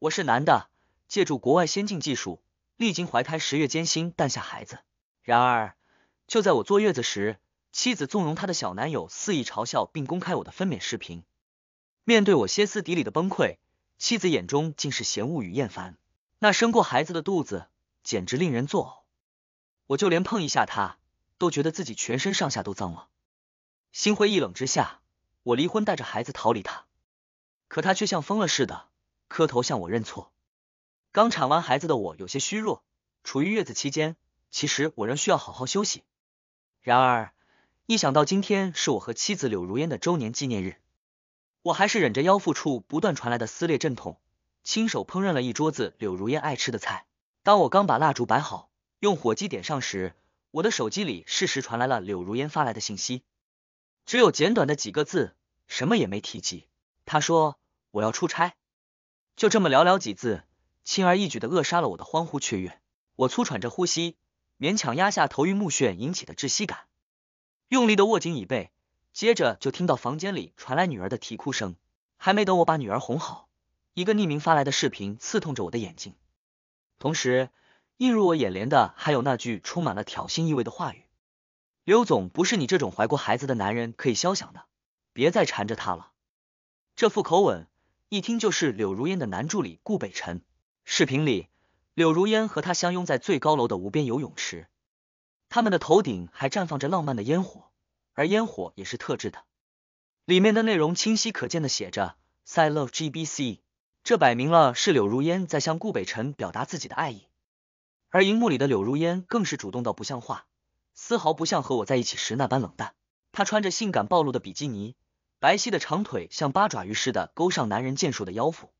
我是男的，借助国外先进技术，历经怀胎十月艰辛诞下孩子。然而，就在我坐月子时，妻子纵容他的小男友肆意嘲笑并公开我的分娩视频。面对我歇斯底里的崩溃，妻子眼中尽是嫌恶与厌烦。那生过孩子的肚子简直令人作呕，我就连碰一下他都觉得自己全身上下都脏了。心灰意冷之下，我离婚带着孩子逃离他，可他却像疯了似的。磕头向我认错。刚产完孩子的我有些虚弱，处于月子期间，其实我仍需要好好休息。然而，一想到今天是我和妻子柳如烟的周年纪念日，我还是忍着腰腹处不断传来的撕裂阵痛，亲手烹饪了一桌子柳如烟爱吃的菜。当我刚把蜡烛摆好，用火机点上时，我的手机里适时传来了柳如烟发来的信息，只有简短的几个字，什么也没提及。他说我要出差。就这么寥寥几字，轻而易举的扼杀了我的欢呼雀跃。我粗喘着呼吸，勉强压下头晕目眩引起的窒息感，用力的握紧椅背。接着就听到房间里传来女儿的啼哭声。还没等我把女儿哄好，一个匿名发来的视频刺痛着我的眼睛，同时映入我眼帘的还有那句充满了挑衅意味的话语：“刘总不是你这种怀过孩子的男人可以消想的，别再缠着他了。”这副口吻。一听就是柳如烟的男助理顾北辰。视频里，柳如烟和他相拥在最高楼的无边游泳池，他们的头顶还绽放着浪漫的烟火，而烟火也是特制的，里面的内容清晰可见的写着 “I s Love GBC”，这摆明了是柳如烟在向顾北辰表达自己的爱意。而荧幕里的柳如烟更是主动到不像话，丝毫不像和我在一起时那般冷淡。她穿着性感暴露的比基尼。白皙的长腿像八爪鱼似的勾上男人健硕的腰腹，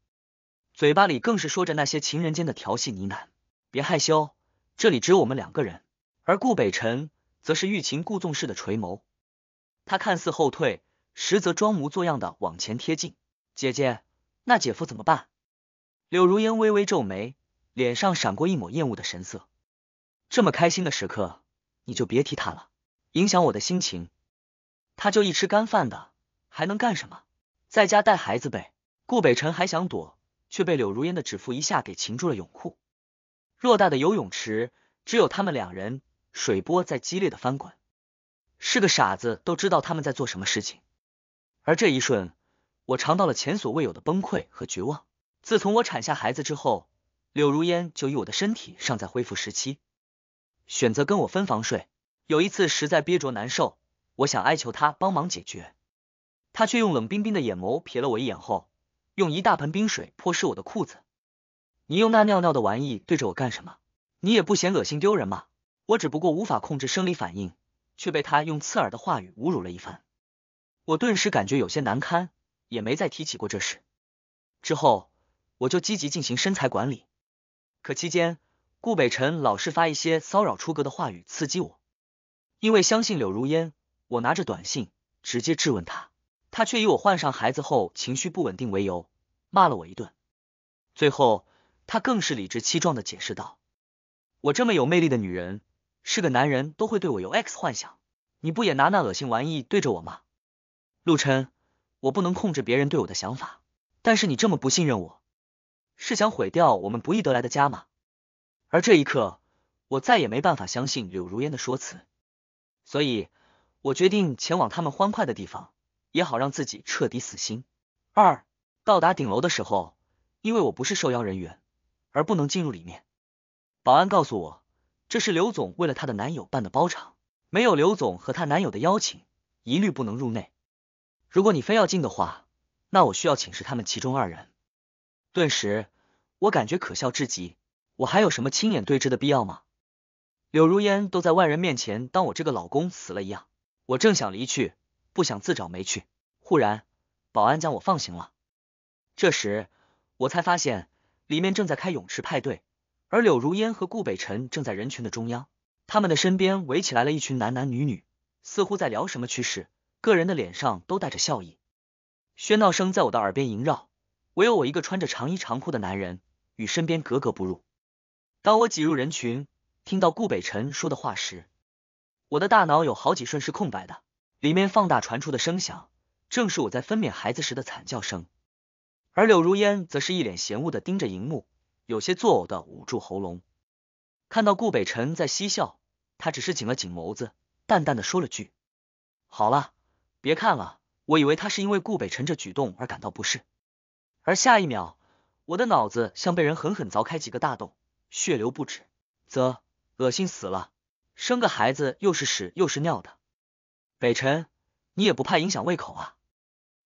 嘴巴里更是说着那些情人间的调戏呢喃。别害羞，这里只有我们两个人。而顾北辰则是欲擒故纵似的垂眸，他看似后退，实则装模作样的往前贴近。姐姐，那姐夫怎么办？柳如烟微微皱眉，脸上闪过一抹厌恶的神色。这么开心的时刻，你就别提他了，影响我的心情。他就一吃干饭的。还能干什么？在家带孩子呗。顾北辰还想躲，却被柳如烟的指腹一下给擒住了泳裤。偌大的游泳池，只有他们两人，水波在激烈的翻滚。是个傻子都知道他们在做什么事情。而这一瞬，我尝到了前所未有的崩溃和绝望。自从我产下孩子之后，柳如烟就以我的身体尚在恢复时期，选择跟我分房睡。有一次实在憋着难受，我想哀求他帮忙解决。他却用冷冰冰的眼眸瞥了我一眼，后用一大盆冰水泼湿我的裤子。你用那尿尿的玩意对着我干什么？你也不嫌恶心丢人吗？我只不过无法控制生理反应，却被他用刺耳的话语侮辱了一番。我顿时感觉有些难堪，也没再提起过这事。之后，我就积极进行身材管理。可期间，顾北辰老是发一些骚扰出格的话语刺激我。因为相信柳如烟，我拿着短信直接质问他。他却以我患上孩子后情绪不稳定为由，骂了我一顿。最后，他更是理直气壮的解释道：“我这么有魅力的女人，是个男人都会对我有 X 幻想，你不也拿那恶心玩意对着我吗？”陆琛，我不能控制别人对我的想法，但是你这么不信任我，是想毁掉我们不易得来的家吗？而这一刻，我再也没办法相信柳如烟的说辞，所以我决定前往他们欢快的地方。也好让自己彻底死心。二到达顶楼的时候，因为我不是受邀人员，而不能进入里面。保安告诉我，这是刘总为了她的男友办的包场，没有刘总和她男友的邀请，一律不能入内。如果你非要进的话，那我需要请示他们其中二人。顿时，我感觉可笑至极。我还有什么亲眼对峙的必要吗？柳如烟都在外人面前当我这个老公死了一样。我正想离去。不想自找没趣。忽然，保安将我放行了。这时，我才发现里面正在开泳池派对，而柳如烟和顾北辰正在人群的中央，他们的身边围起来了一群男男女女，似乎在聊什么趣事，个人的脸上都带着笑意。喧闹声在我的耳边萦绕，唯有我一个穿着长衣长裤的男人与身边格格不入。当我挤入人群，听到顾北辰说的话时，我的大脑有好几瞬是空白的。里面放大传出的声响，正是我在分娩孩子时的惨叫声。而柳如烟则是一脸嫌恶的盯着荧幕，有些作呕的捂住喉咙。看到顾北辰在嬉笑，他只是紧了紧眸子，淡淡的说了句：“好了，别看了。”我以为他是因为顾北辰这举动而感到不适。而下一秒，我的脑子像被人狠狠凿开几个大洞，血流不止。啧，恶心死了！生个孩子又是屎又是尿的。北辰，你也不怕影响胃口啊？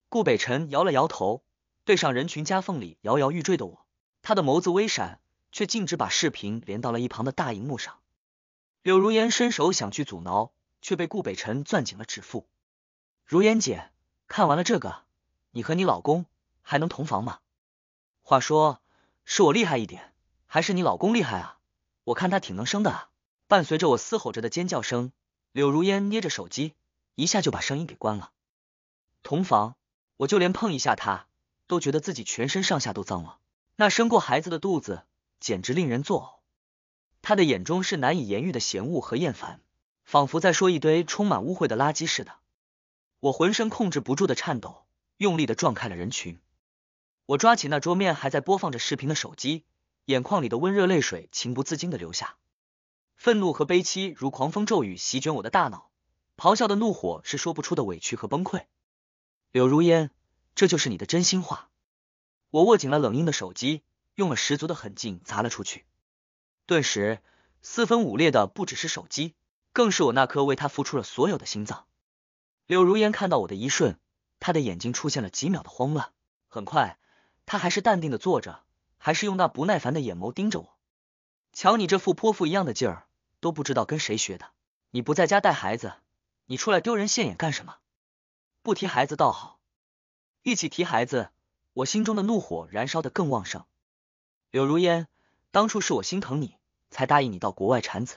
顾北辰摇了摇头，对上人群夹缝里摇摇欲坠的我，他的眸子微闪，却径直把视频连到了一旁的大荧幕上。柳如烟伸手想去阻挠，却被顾北辰攥紧了指腹。如烟姐，看完了这个，你和你老公还能同房吗？话说是我厉害一点，还是你老公厉害啊？我看他挺能生的啊！伴随着我嘶吼着的尖叫声，柳如烟捏着手机。一下就把声音给关了。同房，我就连碰一下他，都觉得自己全身上下都脏了。那生过孩子的肚子，简直令人作呕。他的眼中是难以言喻的嫌恶和厌烦，仿佛在说一堆充满污秽的垃圾似的。我浑身控制不住的颤抖，用力的撞开了人群。我抓起那桌面还在播放着视频的手机，眼眶里的温热泪水情不自禁的流下，愤怒和悲戚如狂风骤雨席卷我的大脑。咆哮的怒火是说不出的委屈和崩溃。柳如烟，这就是你的真心话？我握紧了冷硬的手机，用了十足的狠劲砸了出去。顿时四分五裂的不只是手机，更是我那颗为他付出了所有的心脏。柳如烟看到我的一瞬，她的眼睛出现了几秒的慌乱，很快她还是淡定的坐着，还是用那不耐烦的眼眸盯着我。瞧你这副泼妇一样的劲儿，都不知道跟谁学的。你不在家带孩子？你出来丢人现眼干什么？不提孩子倒好，一起提孩子，我心中的怒火燃烧的更旺盛。柳如烟，当初是我心疼你，才答应你到国外产子，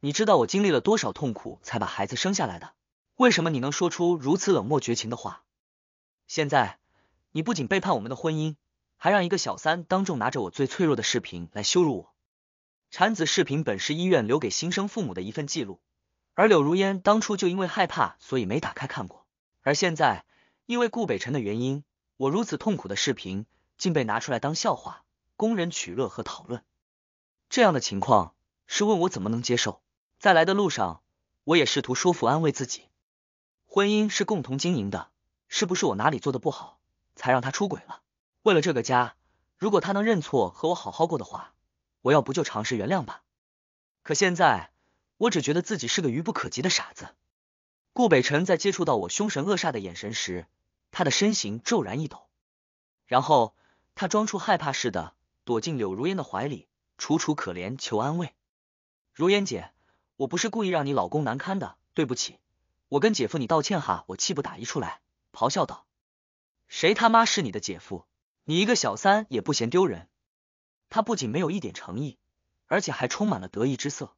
你知道我经历了多少痛苦才把孩子生下来的？为什么你能说出如此冷漠绝情的话？现在你不仅背叛我们的婚姻，还让一个小三当众拿着我最脆弱的视频来羞辱我。产子视频本是医院留给新生父母的一份记录。而柳如烟当初就因为害怕，所以没打开看过。而现在因为顾北辰的原因，我如此痛苦的视频竟被拿出来当笑话，供人取乐和讨论。这样的情况是问我怎么能接受？在来的路上，我也试图说服、安慰自己，婚姻是共同经营的，是不是我哪里做的不好，才让他出轨了？为了这个家，如果他能认错和我好好过的话，我要不就尝试原谅吧。可现在。我只觉得自己是个愚不可及的傻子。顾北辰在接触到我凶神恶煞的眼神时，他的身形骤然一抖，然后他装出害怕似的躲进柳如烟的怀里，楚楚可怜求安慰。如烟姐，我不是故意让你老公难堪的，对不起，我跟姐夫你道歉哈。我气不打一处来，咆哮道：“谁他妈是你的姐夫？你一个小三也不嫌丢人？”他不仅没有一点诚意，而且还充满了得意之色。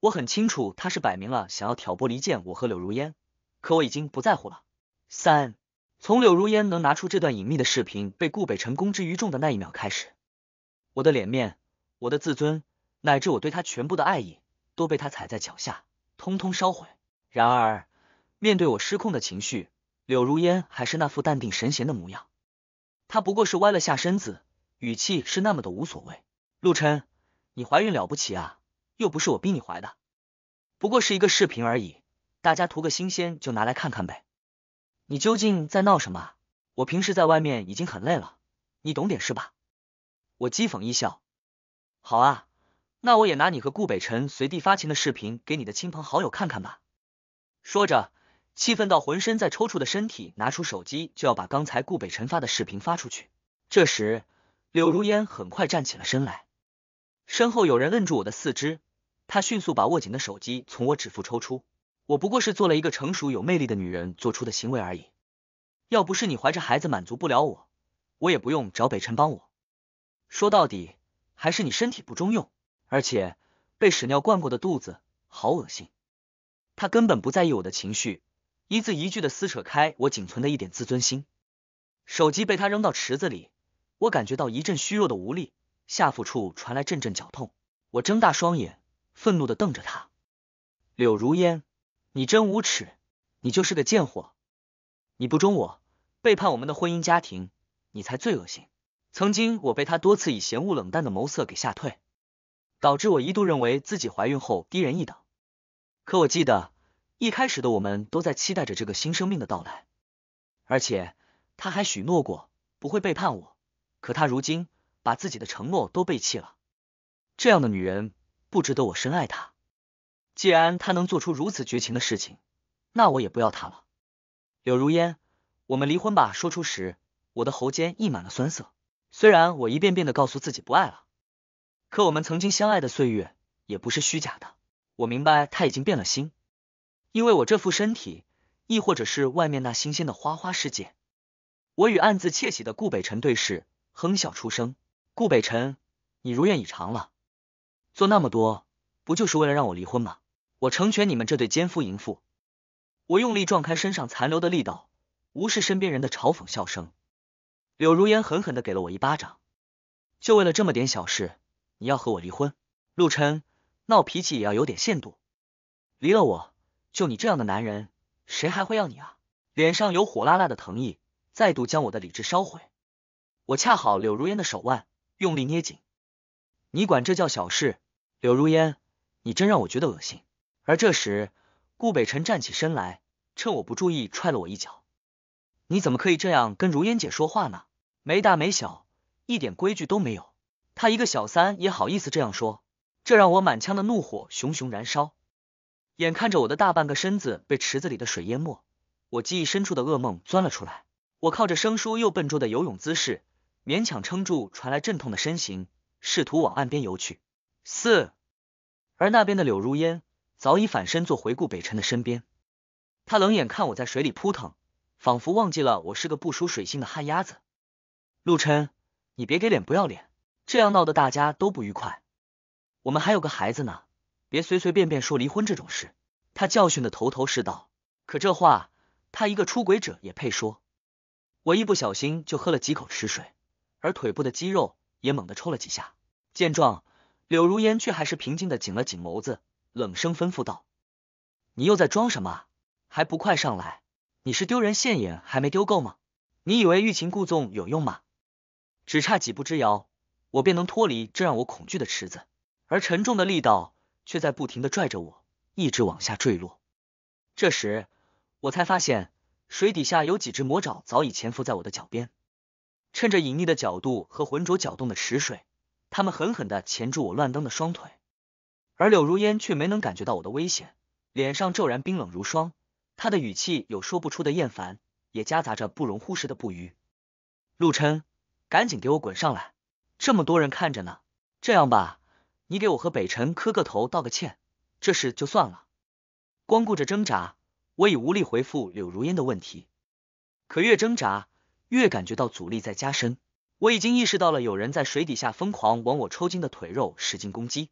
我很清楚，他是摆明了想要挑拨离间我和柳如烟，可我已经不在乎了。三，从柳如烟能拿出这段隐秘的视频被顾北辰公之于众的那一秒开始，我的脸面、我的自尊，乃至我对他全部的爱意，都被他踩在脚下，通通烧毁。然而，面对我失控的情绪，柳如烟还是那副淡定神闲的模样。她不过是歪了下身子，语气是那么的无所谓。陆琛，你怀孕了不起啊？又不是我逼你怀的，不过是一个视频而已，大家图个新鲜就拿来看看呗。你究竟在闹什么？我平时在外面已经很累了，你懂点是吧？我讥讽一笑。好啊，那我也拿你和顾北辰随地发情的视频给你的亲朋好友看看吧。说着，气愤到浑身在抽搐的身体拿出手机就要把刚才顾北辰发的视频发出去。这时，柳如烟很快站起了身来，身后有人摁住我的四肢。他迅速把握紧的手机从我指腹抽出，我不过是做了一个成熟有魅力的女人做出的行为而已。要不是你怀着孩子满足不了我，我也不用找北辰帮我。说到底，还是你身体不中用，而且被屎尿灌过的肚子好恶心。他根本不在意我的情绪，一字一句的撕扯开我仅存的一点自尊心。手机被他扔到池子里，我感觉到一阵虚弱的无力，下腹处传来阵阵绞痛。我睁大双眼。愤怒的瞪着他，柳如烟，你真无耻！你就是个贱货！你不忠我，背叛我们的婚姻家庭，你才最恶心！曾经我被他多次以嫌恶冷淡的眸色给吓退，导致我一度认为自己怀孕后低人一等。可我记得，一开始的我们都在期待着这个新生命的到来，而且他还许诺过不会背叛我。可他如今把自己的承诺都背弃了，这样的女人。不值得我深爱他。既然他能做出如此绝情的事情，那我也不要他了。柳如烟，我们离婚吧。说出时，我的喉间溢满了酸涩。虽然我一遍遍的告诉自己不爱了，可我们曾经相爱的岁月也不是虚假的。我明白他已经变了心，因为我这副身体，亦或者是外面那新鲜的花花世界。我与暗自窃喜的顾北辰对视，哼笑出声。顾北辰，你如愿以偿了。做那么多，不就是为了让我离婚吗？我成全你们这对奸夫淫妇！我用力撞开身上残留的力道，无视身边人的嘲讽笑声。柳如烟狠狠的给了我一巴掌，就为了这么点小事，你要和我离婚？陆琛，闹脾气也要有点限度。离了我，就你这样的男人，谁还会要你啊？脸上有火辣辣的疼意，再度将我的理智烧毁。我恰好柳如烟的手腕用力捏紧，你管这叫小事？柳如烟，你真让我觉得恶心。而这时，顾北辰站起身来，趁我不注意踹了我一脚。你怎么可以这样跟如烟姐说话呢？没大没小，一点规矩都没有。他一个小三也好意思这样说？这让我满腔的怒火熊熊燃烧。眼看着我的大半个身子被池子里的水淹没，我记忆深处的噩梦钻了出来。我靠着生疏又笨拙的游泳姿势，勉强撑住传来阵痛的身形，试图往岸边游去。四，而那边的柳如烟早已反身坐回顾北辰的身边，他冷眼看我在水里扑腾，仿佛忘记了我是个不熟水性的旱鸭子。陆琛，你别给脸不要脸，这样闹得大家都不愉快。我们还有个孩子呢，别随随便便说离婚这种事。他教训的头头是道，可这话他一个出轨者也配说？我一不小心就喝了几口池水，而腿部的肌肉也猛地抽了几下。见状。柳如烟却还是平静的紧了紧眸子，冷声吩咐道：“你又在装什么？还不快上来！你是丢人现眼还没丢够吗？你以为欲擒故纵有用吗？只差几步之遥，我便能脱离这让我恐惧的池子，而沉重的力道却在不停的拽着我，一直往下坠落。这时，我才发现水底下有几只魔爪早已潜伏在我的脚边，趁着隐匿的角度和浑浊搅动的池水。”他们狠狠的钳住我乱蹬的双腿，而柳如烟却没能感觉到我的危险，脸上骤然冰冷如霜，她的语气有说不出的厌烦，也夹杂着不容忽视的不愉。陆琛，赶紧给我滚上来，这么多人看着呢。这样吧，你给我和北辰磕个头，道个歉，这事就算了。光顾着挣扎，我已无力回复柳如烟的问题，可越挣扎，越感觉到阻力在加深。我已经意识到了，有人在水底下疯狂往我抽筋的腿肉使劲攻击！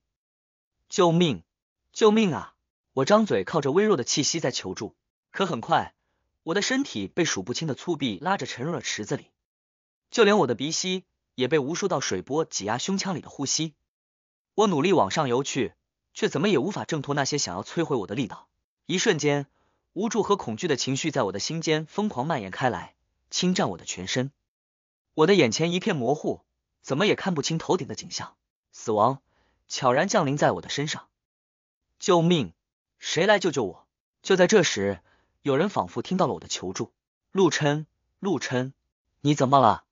救命！救命啊！我张嘴靠着微弱的气息在求助，可很快我的身体被数不清的粗臂拉着沉入了池子里，就连我的鼻息也被无数道水波挤压胸腔里的呼吸。我努力往上游去，却怎么也无法挣脱那些想要摧毁我的力道。一瞬间，无助和恐惧的情绪在我的心间疯狂蔓延开来，侵占我的全身。我的眼前一片模糊，怎么也看不清头顶的景象。死亡悄然降临在我的身上，救命！谁来救救我？就在这时，有人仿佛听到了我的求助。陆琛，陆琛，你怎么了？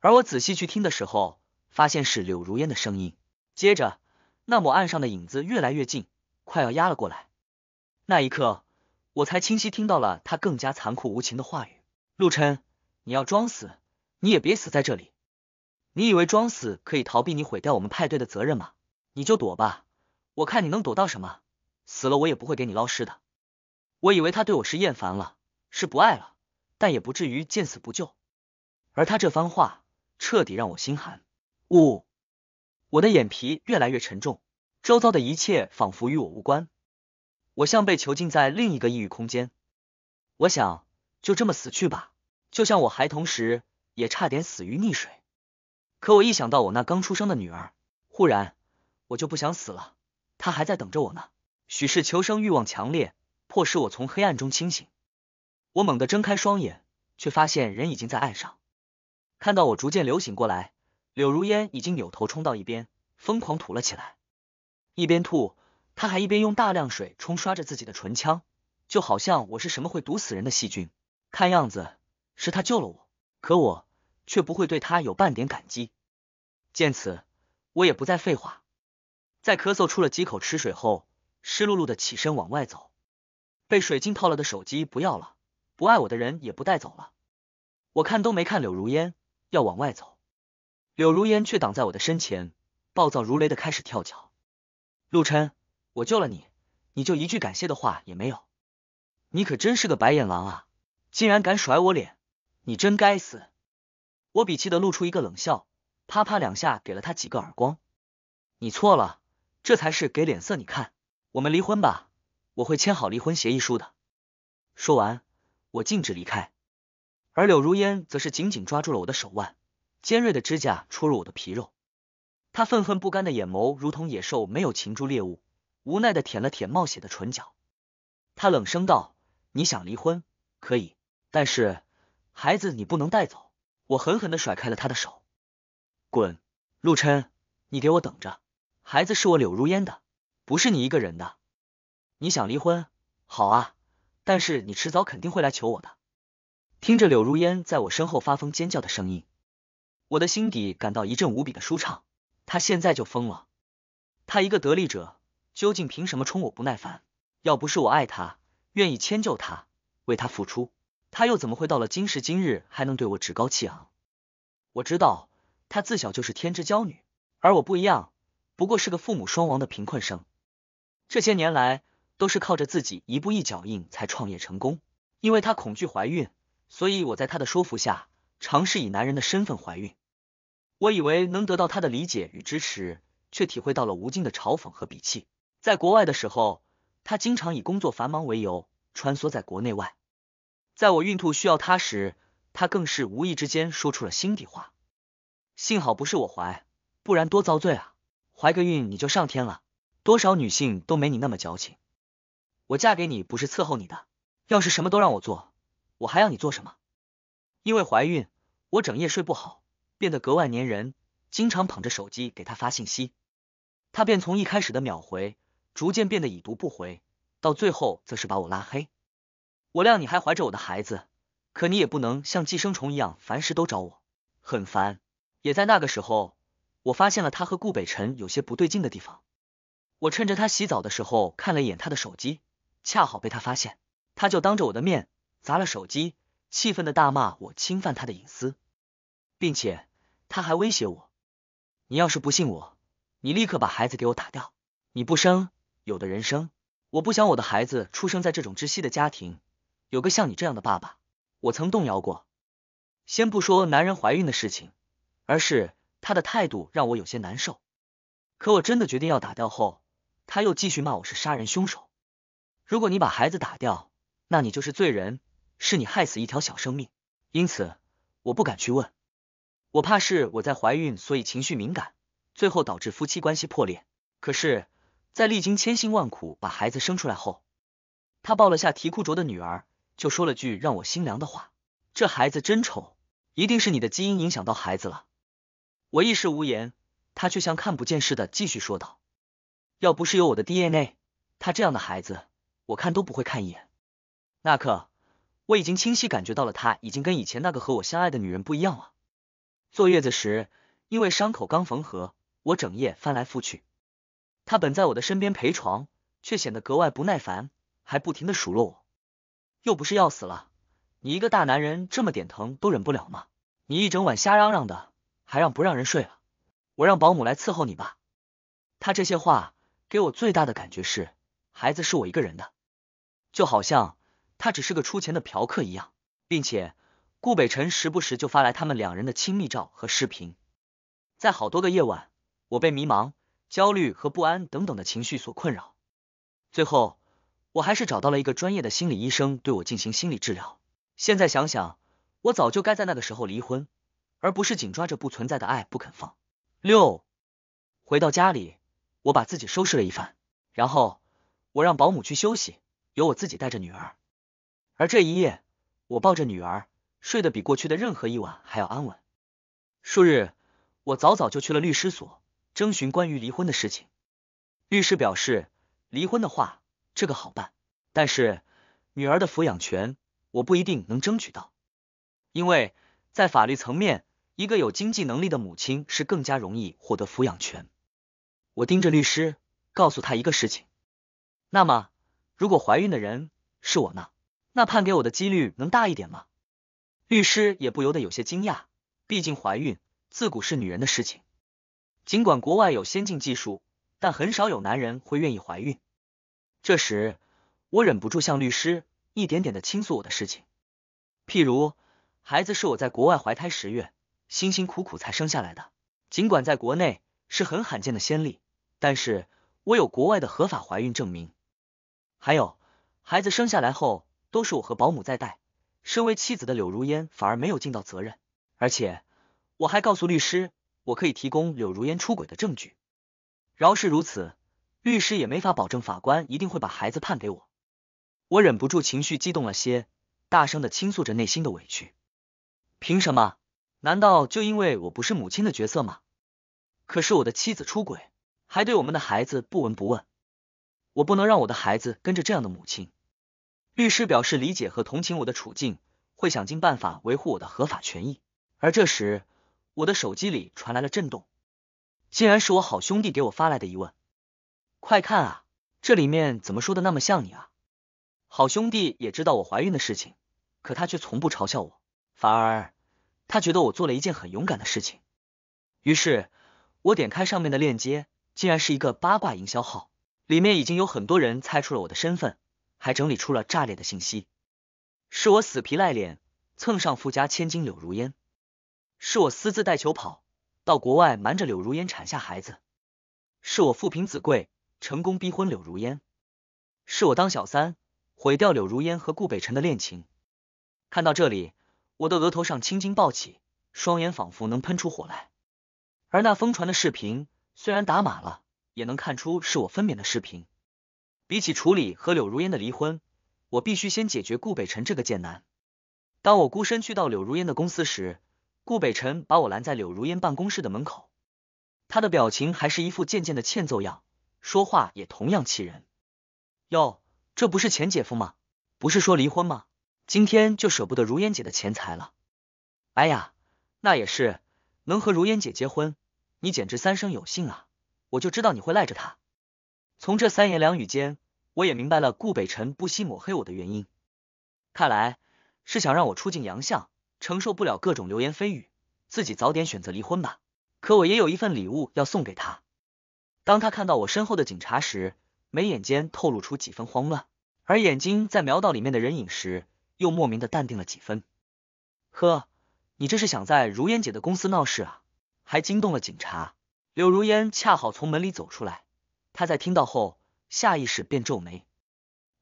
而我仔细去听的时候，发现是柳如烟的声音。接着，那抹岸上的影子越来越近，快要压了过来。那一刻，我才清晰听到了他更加残酷无情的话语：“陆琛，你要装死。”你也别死在这里，你以为装死可以逃避你毁掉我们派对的责任吗？你就躲吧，我看你能躲到什么。死了我也不会给你捞尸的。我以为他对我是厌烦了，是不爱了，但也不至于见死不救。而他这番话彻底让我心寒。呜，我的眼皮越来越沉重，周遭的一切仿佛与我无关，我像被囚禁在另一个异域空间。我想就这么死去吧，就像我孩童时。也差点死于溺水，可我一想到我那刚出生的女儿，忽然我就不想死了。她还在等着我呢。许是求生欲望强烈，迫使我从黑暗中清醒。我猛地睁开双眼，却发现人已经在岸上。看到我逐渐流醒过来，柳如烟已经扭头冲到一边，疯狂吐了起来。一边吐，她还一边用大量水冲刷着自己的唇腔，就好像我是什么会毒死人的细菌。看样子是她救了我，可我。却不会对他有半点感激。见此，我也不再废话，在咳嗽出了几口池水后，湿漉漉的起身往外走。被水浸透了的手机不要了，不爱我的人也不带走了。我看都没看柳如烟，要往外走。柳如烟却挡在我的身前，暴躁如雷的开始跳脚。陆琛，我救了你，你就一句感谢的话也没有，你可真是个白眼狼啊！竟然敢甩我脸，你真该死！我鄙气的露出一个冷笑，啪啪两下给了他几个耳光。你错了，这才是给脸色你看。我们离婚吧，我会签好离婚协议书的。说完，我径直离开，而柳如烟则是紧紧抓住了我的手腕，尖锐的指甲戳入我的皮肉。他愤恨不甘的眼眸如同野兽，没有擒住猎物，无奈的舔了舔冒血的唇角。他冷声道：“你想离婚可以，但是孩子你不能带走。”我狠狠的甩开了他的手，滚，陆琛，你给我等着，孩子是我柳如烟的，不是你一个人的。你想离婚，好啊，但是你迟早肯定会来求我的。听着柳如烟在我身后发疯尖叫的声音，我的心底感到一阵无比的舒畅。他现在就疯了，他一个得力者，究竟凭什么冲我不耐烦？要不是我爱他，愿意迁就他，为他付出。他又怎么会到了今时今日还能对我趾高气昂？我知道他自小就是天之娇女，而我不一样，不过是个父母双亡的贫困生。这些年来都是靠着自己一步一脚印才创业成功。因为他恐惧怀孕，所以我在他的说服下，尝试以男人的身份怀孕。我以为能得到他的理解与支持，却体会到了无尽的嘲讽和鄙弃。在国外的时候，他经常以工作繁忙为由，穿梭在国内外。在我孕吐需要他时，他更是无意之间说出了心底话。幸好不是我怀，不然多遭罪啊！怀个孕你就上天了，多少女性都没你那么矫情。我嫁给你不是伺候你的，要是什么都让我做，我还要你做什么？因为怀孕，我整夜睡不好，变得格外粘人，经常捧着手机给他发信息，他便从一开始的秒回，逐渐变得已读不回，到最后则是把我拉黑。我谅你还怀着我的孩子，可你也不能像寄生虫一样，凡事都找我，很烦。也在那个时候，我发现了他和顾北辰有些不对劲的地方。我趁着他洗澡的时候看了一眼他的手机，恰好被他发现，他就当着我的面砸了手机，气愤的大骂我侵犯他的隐私，并且他还威胁我：“你要是不信我，你立刻把孩子给我打掉。你不生，有的人生。我不想我的孩子出生在这种窒息的家庭。”有个像你这样的爸爸，我曾动摇过。先不说男人怀孕的事情，而是他的态度让我有些难受。可我真的决定要打掉后，他又继续骂我是杀人凶手。如果你把孩子打掉，那你就是罪人，是你害死一条小生命。因此，我不敢去问，我怕是我在怀孕，所以情绪敏感，最后导致夫妻关系破裂。可是，在历经千辛万苦把孩子生出来后，他抱了下啼哭着的女儿。就说了句让我心凉的话：“这孩子真丑，一定是你的基因影响到孩子了。”我一时无言，他却像看不见似的继续说道：“要不是有我的 DNA，他这样的孩子，我看都不会看一眼。”那刻，我已经清晰感觉到了，他已经跟以前那个和我相爱的女人不一样了。坐月子时，因为伤口刚缝合，我整夜翻来覆去，他本在我的身边陪床，却显得格外不耐烦，还不停的数落我。又不是要死了，你一个大男人这么点疼都忍不了吗？你一整晚瞎嚷嚷的，还让不让人睡了？我让保姆来伺候你吧。他这些话给我最大的感觉是，孩子是我一个人的，就好像他只是个出钱的嫖客一样。并且顾北辰时不时就发来他们两人的亲密照和视频，在好多个夜晚，我被迷茫、焦虑和不安等等的情绪所困扰，最后。我还是找到了一个专业的心理医生对我进行心理治疗。现在想想，我早就该在那个时候离婚，而不是紧抓着不存在的爱不肯放。六，回到家里，我把自己收拾了一番，然后我让保姆去休息，由我自己带着女儿。而这一夜，我抱着女儿睡得比过去的任何一晚还要安稳。数日，我早早就去了律师所，征询关于离婚的事情。律师表示，离婚的话。这个好办，但是女儿的抚养权我不一定能争取到，因为在法律层面，一个有经济能力的母亲是更加容易获得抚养权。我盯着律师，告诉他一个事情。那么，如果怀孕的人是我呢？那判给我的几率能大一点吗？律师也不由得有些惊讶，毕竟怀孕自古是女人的事情，尽管国外有先进技术，但很少有男人会愿意怀孕。这时，我忍不住向律师一点点的倾诉我的事情，譬如，孩子是我在国外怀胎十月，辛辛苦苦才生下来的，尽管在国内是很罕见的先例，但是我有国外的合法怀孕证明。还有，孩子生下来后都是我和保姆在带，身为妻子的柳如烟反而没有尽到责任。而且，我还告诉律师，我可以提供柳如烟出轨的证据。饶是如此。律师也没法保证法官一定会把孩子判给我，我忍不住情绪激动了些，大声的倾诉着内心的委屈。凭什么？难道就因为我不是母亲的角色吗？可是我的妻子出轨，还对我们的孩子不闻不问，我不能让我的孩子跟着这样的母亲。律师表示理解和同情我的处境，会想尽办法维护我的合法权益。而这时，我的手机里传来了震动，竟然是我好兄弟给我发来的疑问。快看啊！这里面怎么说的那么像你啊？好兄弟也知道我怀孕的事情，可他却从不嘲笑我，反而他觉得我做了一件很勇敢的事情。于是，我点开上面的链接，竟然是一个八卦营销号，里面已经有很多人猜出了我的身份，还整理出了炸裂的信息：是我死皮赖脸蹭上富家千金柳如烟，是我私自带球跑到国外瞒着柳如烟产下孩子，是我富贫子贵。成功逼婚柳如烟，是我当小三，毁掉柳如烟和顾北辰的恋情。看到这里，我的额头上青筋暴起，双眼仿佛能喷出火来。而那疯传的视频，虽然打码了，也能看出是我分娩的视频。比起处理和柳如烟的离婚，我必须先解决顾北辰这个贱男。当我孤身去到柳如烟的公司时，顾北辰把我拦在柳如烟办公室的门口，他的表情还是一副贱贱的欠揍样。说话也同样气人哟，这不是前姐夫吗？不是说离婚吗？今天就舍不得如烟姐的钱财了。哎呀，那也是，能和如烟姐结婚，你简直三生有幸啊！我就知道你会赖着他。从这三言两语间，我也明白了顾北辰不惜抹黑我的原因。看来是想让我出尽洋相，承受不了各种流言蜚语，自己早点选择离婚吧。可我也有一份礼物要送给他。当他看到我身后的警察时，眉眼间透露出几分慌乱，而眼睛在瞄到里面的人影时，又莫名的淡定了几分。呵，你这是想在如烟姐的公司闹事啊？还惊动了警察。柳如烟恰好从门里走出来，她在听到后，下意识便皱眉。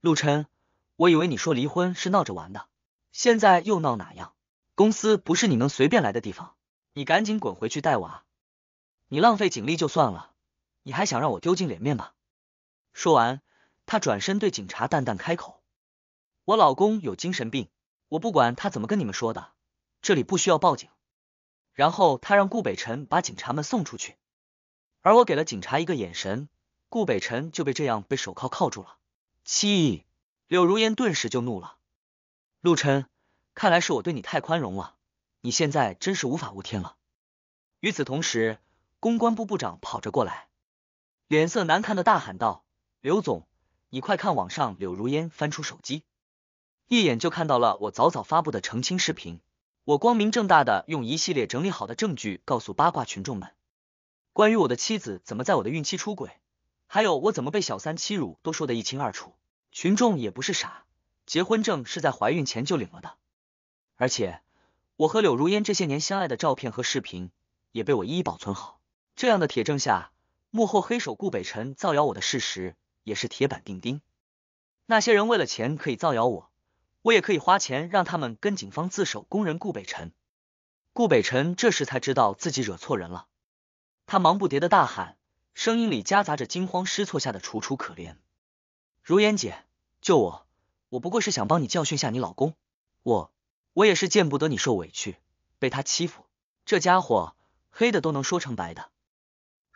陆晨，我以为你说离婚是闹着玩的，现在又闹哪样？公司不是你能随便来的地方，你赶紧滚回去带娃，你浪费警力就算了。你还想让我丢尽脸面吗？说完，他转身对警察淡淡开口：“我老公有精神病，我不管他怎么跟你们说的，这里不需要报警。”然后他让顾北辰把警察们送出去，而我给了警察一个眼神，顾北辰就被这样被手铐铐住了。气柳如烟顿时就怒了：“陆晨，看来是我对你太宽容了，你现在真是无法无天了。”与此同时，公关部部长跑着过来。脸色难看的大喊道：“刘总，你快看网上！”柳如烟翻出手机，一眼就看到了我早早发布的澄清视频。我光明正大的用一系列整理好的证据，告诉八卦群众们，关于我的妻子怎么在我的孕期出轨，还有我怎么被小三欺辱，都说得一清二楚。群众也不是傻，结婚证是在怀孕前就领了的，而且我和柳如烟这些年相爱的照片和视频也被我一一保存好。这样的铁证下。幕后黑手顾北辰造谣我的事实也是铁板钉钉。那些人为了钱可以造谣我，我也可以花钱让他们跟警方自首供人顾北辰。顾北辰这时才知道自己惹错人了，他忙不迭的大喊，声音里夹杂着惊慌失措下的楚楚可怜：“如烟姐，救我！我不过是想帮你教训下你老公，我我也是见不得你受委屈，被他欺负。这家伙黑的都能说成白的。”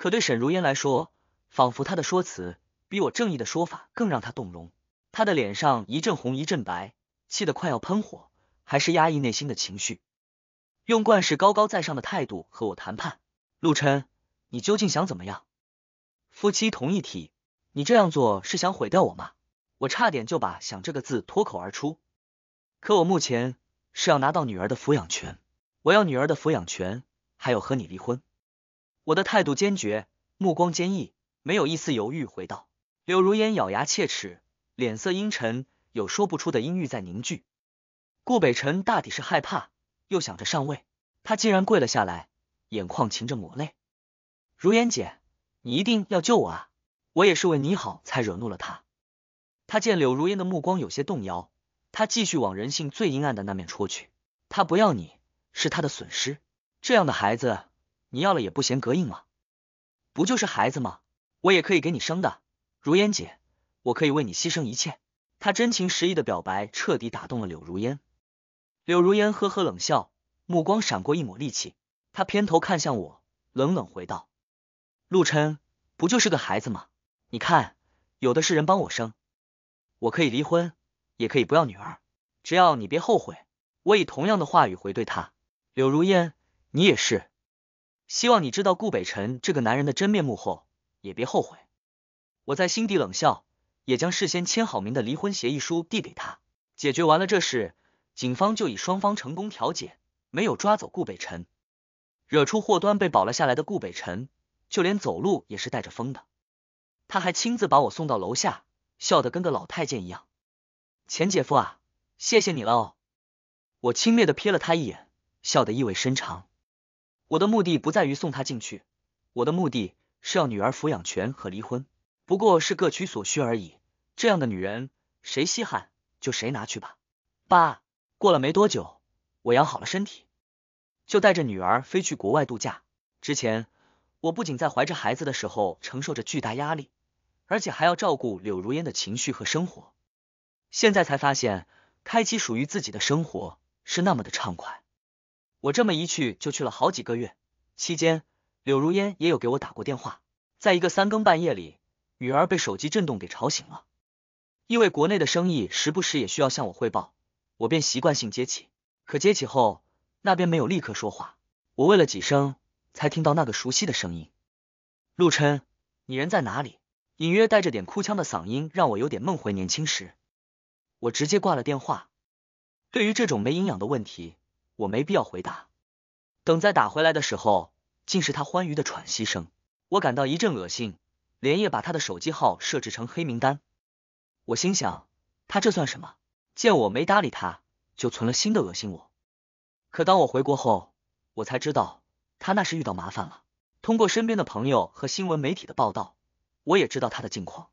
可对沈如烟来说，仿佛他的说辞比我正义的说法更让他动容。他的脸上一阵红一阵白，气得快要喷火，还是压抑内心的情绪，用惯世高高在上的态度和我谈判。陆琛，你究竟想怎么样？夫妻同一体，你这样做是想毁掉我吗？我差点就把“想”这个字脱口而出。可我目前是要拿到女儿的抚养权，我要女儿的抚养权，还有和你离婚。我的态度坚决，目光坚毅，没有一丝犹豫，回道。柳如烟咬牙切齿，脸色阴沉，有说不出的阴郁在凝聚。顾北辰大抵是害怕，又想着上位，他竟然跪了下来，眼眶噙着抹泪。如烟姐，你一定要救我啊！我也是为你好才惹怒了他。他见柳如烟的目光有些动摇，他继续往人性最阴暗的那面戳去。他不要你，是他的损失。这样的孩子。你要了也不嫌膈应吗？不就是孩子吗？我也可以给你生的。如烟姐，我可以为你牺牲一切。他真情实意的表白彻底打动了柳如烟。柳如烟呵呵冷笑，目光闪过一抹戾气。他偏头看向我，冷冷回道：“陆琛，不就是个孩子吗？你看，有的是人帮我生，我可以离婚，也可以不要女儿，只要你别后悔。”我以同样的话语回对他：“柳如烟，你也是。”希望你知道顾北辰这个男人的真面目后，也别后悔。我在心底冷笑，也将事先签好名的离婚协议书递给他。解决完了这事，警方就以双方成功调解，没有抓走顾北辰，惹出祸端被保了下来的顾北辰，就连走路也是带着风的。他还亲自把我送到楼下，笑得跟个老太监一样。钱姐夫啊，谢谢你了哦。我轻蔑的瞥了他一眼，笑得意味深长。我的目的不在于送她进去，我的目的是要女儿抚养权和离婚，不过是各取所需而已。这样的女人谁稀罕就谁拿去吧。爸，过了没多久，我养好了身体，就带着女儿飞去国外度假。之前我不仅在怀着孩子的时候承受着巨大压力，而且还要照顾柳如烟的情绪和生活。现在才发现，开启属于自己的生活是那么的畅快。我这么一去就去了好几个月，期间柳如烟也有给我打过电话。在一个三更半夜里，女儿被手机震动给吵醒了，因为国内的生意时不时也需要向我汇报，我便习惯性接起。可接起后，那边没有立刻说话，我问了几声，才听到那个熟悉的声音：“陆琛，你人在哪里？”隐约带着点哭腔的嗓音让我有点梦回年轻时。我直接挂了电话。对于这种没营养的问题。我没必要回答。等再打回来的时候，竟是他欢愉的喘息声，我感到一阵恶心，连夜把他的手机号设置成黑名单。我心想，他这算什么？见我没搭理他，就存了心的恶心我。可当我回国后，我才知道他那是遇到麻烦了。通过身边的朋友和新闻媒体的报道，我也知道他的近况。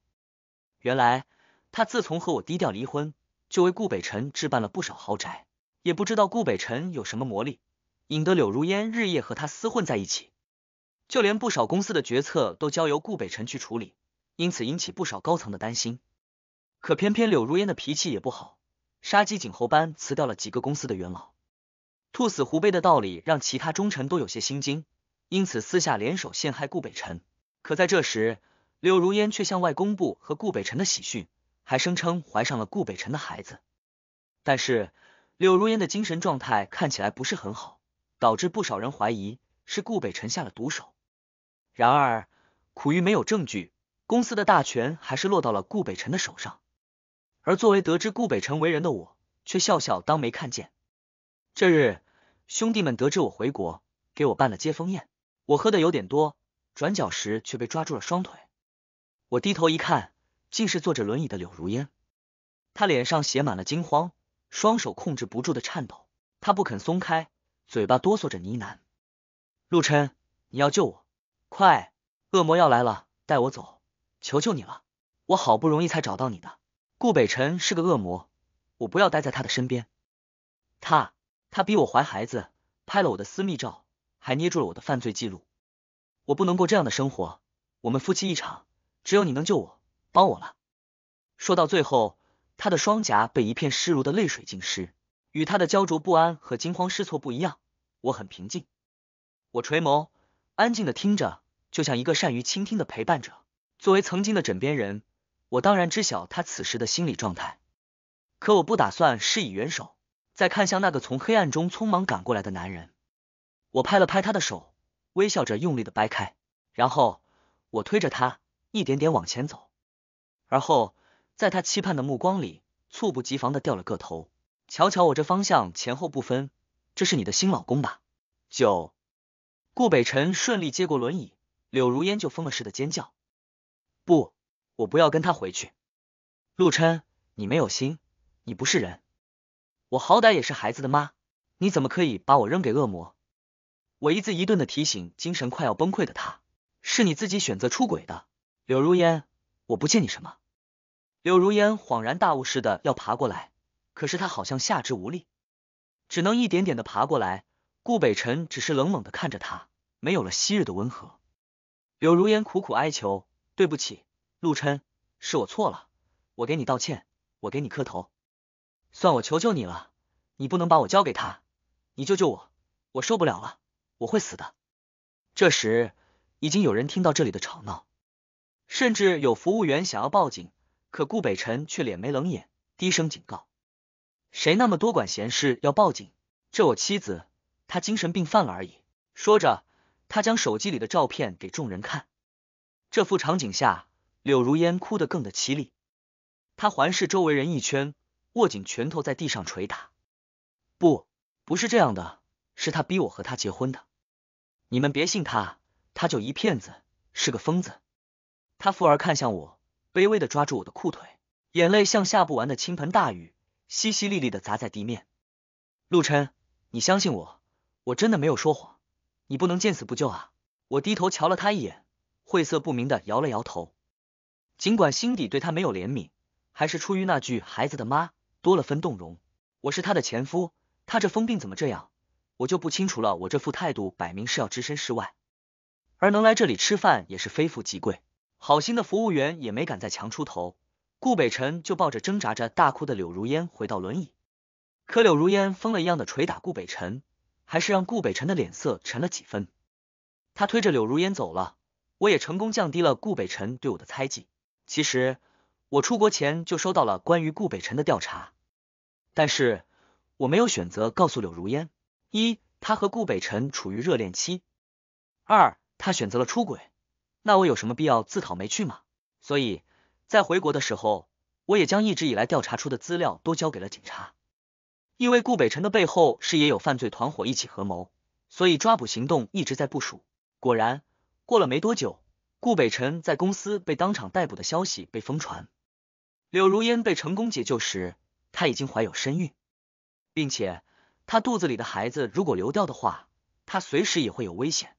原来，他自从和我低调离婚，就为顾北辰置办了不少豪宅。也不知道顾北辰有什么魔力，引得柳如烟日夜和他厮混在一起，就连不少公司的决策都交由顾北辰去处理，因此引起不少高层的担心。可偏偏柳如烟的脾气也不好，杀鸡儆猴般辞掉了几个公司的元老，兔死狐悲的道理让其他忠臣都有些心惊，因此私下联手陷害顾北辰。可在这时，柳如烟却向外公布和顾北辰的喜讯，还声称怀上了顾北辰的孩子，但是。柳如烟的精神状态看起来不是很好，导致不少人怀疑是顾北辰下了毒手。然而，苦于没有证据，公司的大权还是落到了顾北辰的手上。而作为得知顾北辰为人的我，却笑笑当没看见。这日，兄弟们得知我回国，给我办了接风宴。我喝的有点多，转角时却被抓住了双腿。我低头一看，竟是坐着轮椅的柳如烟。她脸上写满了惊慌。双手控制不住的颤抖，他不肯松开，嘴巴哆嗦着呢喃：“陆琛，你要救我，快！恶魔要来了，带我走！求求你了！我好不容易才找到你的。”顾北辰是个恶魔，我不要待在他的身边。他他逼我怀孩子，拍了我的私密照，还捏住了我的犯罪记录。我不能过这样的生活。我们夫妻一场，只有你能救我，帮我了。说到最后。他的双颊被一片湿濡的泪水浸湿，与他的焦灼不安和惊慌失措不一样，我很平静。我垂眸，安静的听着，就像一个善于倾听的陪伴者。作为曾经的枕边人，我当然知晓他此时的心理状态，可我不打算施以援手。再看向那个从黑暗中匆忙赶过来的男人，我拍了拍他的手，微笑着用力的掰开，然后我推着他一点点往前走，而后。在他期盼的目光里，猝不及防的掉了个头。瞧瞧我这方向，前后不分。这是你的新老公吧？九，顾北辰顺利接过轮椅，柳如烟就疯了似的尖叫：“不，我不要跟他回去！陆琛，你没有心，你不是人！我好歹也是孩子的妈，你怎么可以把我扔给恶魔？”我一字一顿的提醒，精神快要崩溃的他：“是你自己选择出轨的，柳如烟，我不欠你什么。”柳如烟恍然大悟似的要爬过来，可是他好像下肢无力，只能一点点的爬过来。顾北辰只是冷冷的看着他，没有了昔日的温和。柳如烟苦苦哀求：“对不起，陆琛，是我错了，我给你道歉，我给你磕头，算我求求你了，你不能把我交给他，你救救我，我受不了了，我会死的。”这时，已经有人听到这里的吵闹，甚至有服务员想要报警。可顾北辰却脸眉冷眼，低声警告：“谁那么多管闲事？要报警？这我妻子，她精神病犯了而已。”说着，他将手机里的照片给众人看。这幅场景下，柳如烟哭得更的凄厉。他环视周围人一圈，握紧拳头在地上捶打：“不，不是这样的，是他逼我和他结婚的。你们别信他，他就一骗子，是个疯子。”他富而看向我。卑微的抓住我的裤腿，眼泪像下不完的倾盆大雨，淅淅沥沥的砸在地面。陆琛，你相信我，我真的没有说谎，你不能见死不救啊！我低头瞧了他一眼，晦涩不明的摇了摇头。尽管心底对他没有怜悯，还是出于那句孩子的妈多了分动容。我是他的前夫，他这疯病怎么这样？我就不清楚了。我这副态度，摆明是要置身事外，而能来这里吃饭，也是非富即贵。好心的服务员也没敢再强出头，顾北辰就抱着挣扎着大哭的柳如烟回到轮椅。可柳如烟疯了一样的捶打顾北辰，还是让顾北辰的脸色沉了几分。他推着柳如烟走了，我也成功降低了顾北辰对我的猜忌。其实我出国前就收到了关于顾北辰的调查，但是我没有选择告诉柳如烟：一，他和顾北辰处于热恋期；二，他选择了出轨。那我有什么必要自讨没趣吗？所以，在回国的时候，我也将一直以来调查出的资料都交给了警察。因为顾北辰的背后是也有犯罪团伙一起合谋，所以抓捕行动一直在部署。果然，过了没多久，顾北辰在公司被当场逮捕的消息被疯传。柳如烟被成功解救时，她已经怀有身孕，并且她肚子里的孩子如果流掉的话，她随时也会有危险。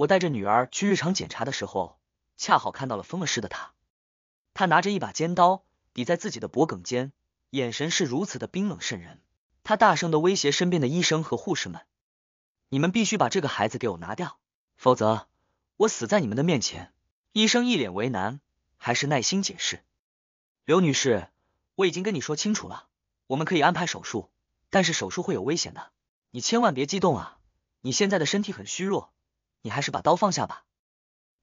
我带着女儿去日常检查的时候，恰好看到了疯了似的他。他拿着一把尖刀抵在自己的脖颈间，眼神是如此的冰冷渗人。他大声的威胁身边的医生和护士们：“你们必须把这个孩子给我拿掉，否则我死在你们的面前。”医生一脸为难，还是耐心解释：“刘女士，我已经跟你说清楚了，我们可以安排手术，但是手术会有危险的，你千万别激动啊！你现在的身体很虚弱。”你还是把刀放下吧。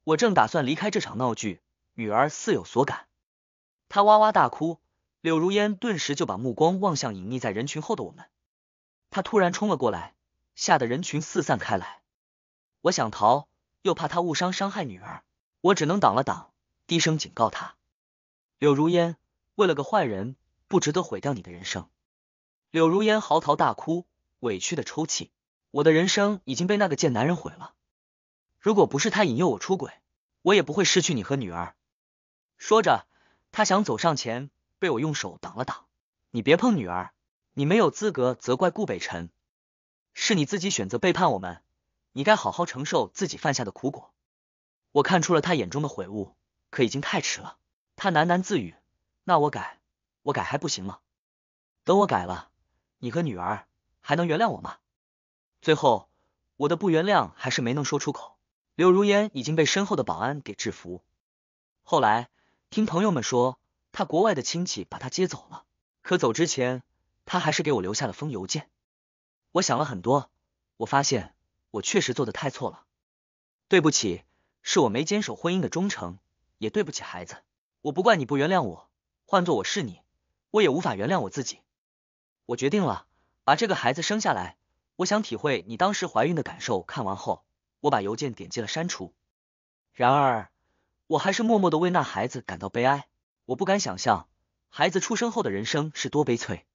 我正打算离开这场闹剧，女儿似有所感，她哇哇大哭。柳如烟顿时就把目光望向隐匿在人群后的我们，她突然冲了过来，吓得人群四散开来。我想逃，又怕她误伤伤害女儿，我只能挡了挡，低声警告她：柳如烟，为了个坏人，不值得毁掉你的人生。柳如烟嚎啕大哭，委屈的抽泣，我的人生已经被那个贱男人毁了。如果不是他引诱我出轨，我也不会失去你和女儿。说着，他想走上前，被我用手挡了挡。你别碰女儿，你没有资格责怪顾北辰，是你自己选择背叛我们，你该好好承受自己犯下的苦果。我看出了他眼中的悔悟，可已经太迟了。他喃喃自语：“那我改，我改还不行吗？等我改了，你和女儿还能原谅我吗？”最后，我的不原谅还是没能说出口。柳如烟已经被身后的保安给制服。后来听朋友们说，他国外的亲戚把他接走了。可走之前，他还是给我留下了封邮件。我想了很多，我发现我确实做的太错了。对不起，是我没坚守婚姻的忠诚，也对不起孩子。我不怪你不原谅我，换做我是你，我也无法原谅我自己。我决定了，把这个孩子生下来。我想体会你当时怀孕的感受。看完后。我把邮件点击了删除，然而我还是默默的为那孩子感到悲哀。我不敢想象孩子出生后的人生是多悲催，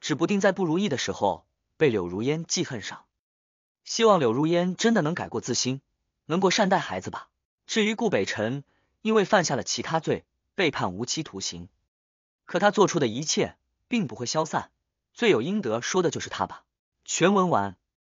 指不定在不如意的时候被柳如烟记恨上。希望柳如烟真的能改过自新，能够善待孩子吧。至于顾北辰，因为犯下了其他罪，被判无期徒刑。可他做出的一切并不会消散，罪有应得，说的就是他吧。全文完。